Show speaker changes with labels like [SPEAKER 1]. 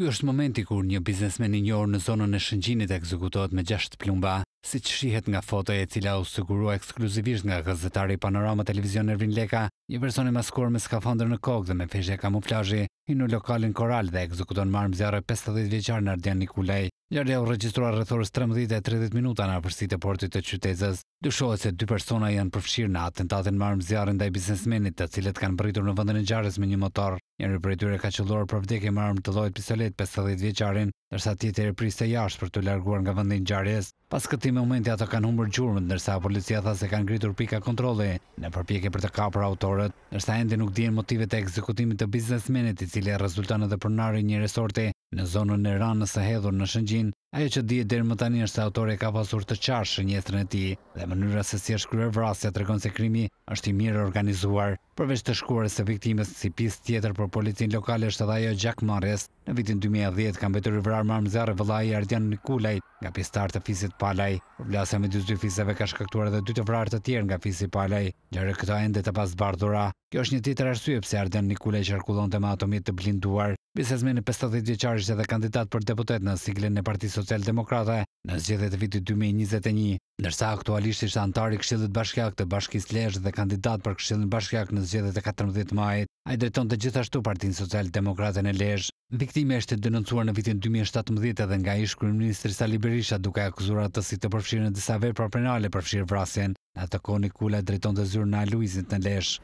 [SPEAKER 1] Ky është momenti kur një biznesmen i njohur në zonën e Shëngjinit ekzekutohet me 6 plumba, siç shihet nga fotoja e cila u sigurua ekskluzivisht nga gazetari Panorama Televizion Ervin Leka, një person i maskuar me skafandër në kokë dhe me feshje kamuflazhi, hyn në lokalin Koral dhe ekzekuton marrëmbajtje 50 vjeçar Nardian Nikulaj, Një u registruar rrëthorës 13 e 30 minuta në apërstit e portit të qytetës. Dushohet se dy persona janë përfshirë në atentatën marëm zjarën dhe i biznesmenit të cilët kanë bëritur në vëndën e gjarës me një motor. Një rrë për e tyre ka qëlluar për vdek e marëm të lojt pisolet 50 vjeqarin, nërsa tjetë e reprisë jashtë për të larguar nga vëndin e gjarës. Pas këti momenti ato kanë humër gjurëmët, nërsa policia tha se kanë gritur pika kontrole në përpjekje për të ka autorët, nërsa endi nuk dijen motive të ekzekutimit të biznesmenit i cilë rezultanë dhe përnari një resorti Në zonën e ranës së hedhur në Shëngjin, ajo që dihet deri më tani është se autori ka pasur të qartë shënjestrën e tij dhe mënyra se si është kryer vrasja tregon se krimi është i mirë organizuar. Përveç të shkuarës së viktimës si pjesë tjetër për policin lokale është edhe ajo Jack Morris. Në vitin 2010 ka mbetur i vrarë me armë vëllai Ardian Nikulaj nga pistar të fisit Palaj. Vlasja me 22 fisave ka shkaktuar edhe dy të vrarë të tjerë nga fisi Palaj, gjëra këto ende të pasbardhura. Kjo është një tjetër arsye pse Ardian Nikulaj qarkullonte me automjet të blinduar Bisesmin e 50 vjeqarisht edhe kandidat për deputet në siglin e Parti Social Demokrata në zgjedhjet e vitit 2021, nërsa aktualisht ishtë antari këshillit bashkjak të bashkis lesh dhe kandidat për këshillin bashkjak në zgjedhjet e 14 majit, a i drejton të gjithashtu Partin Social Demokrata në lesh. Viktime është të denoncuar në vitin 2017 edhe nga ish kërën Ministri Sali Berisha duke akuzurat të si të përfshirë në disa vej për penale përfshirë vrasjen, në të koni kula drejton të zyrë në Luizit në lesh.